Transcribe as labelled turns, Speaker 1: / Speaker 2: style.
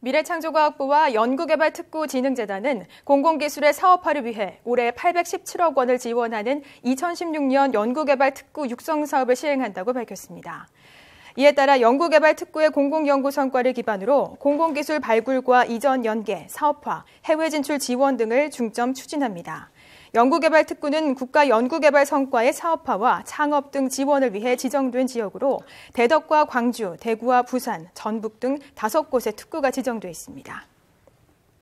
Speaker 1: 미래창조과학부와 연구개발특구진흥재단은 공공기술의 사업화를 위해 올해 817억 원을 지원하는 2016년 연구개발특구 육성사업을 시행한다고 밝혔습니다. 이에 따라 연구개발특구의 공공연구 성과를 기반으로 공공기술 발굴과 이전 연계, 사업화, 해외 진출 지원 등을 중점 추진합니다. 연구개발특구는 국가 연구개발 성과의 사업화와 창업 등 지원을 위해 지정된 지역으로 대덕과 광주, 대구와 부산, 전북 등 다섯 곳의 특구가 지정돼 있습니다.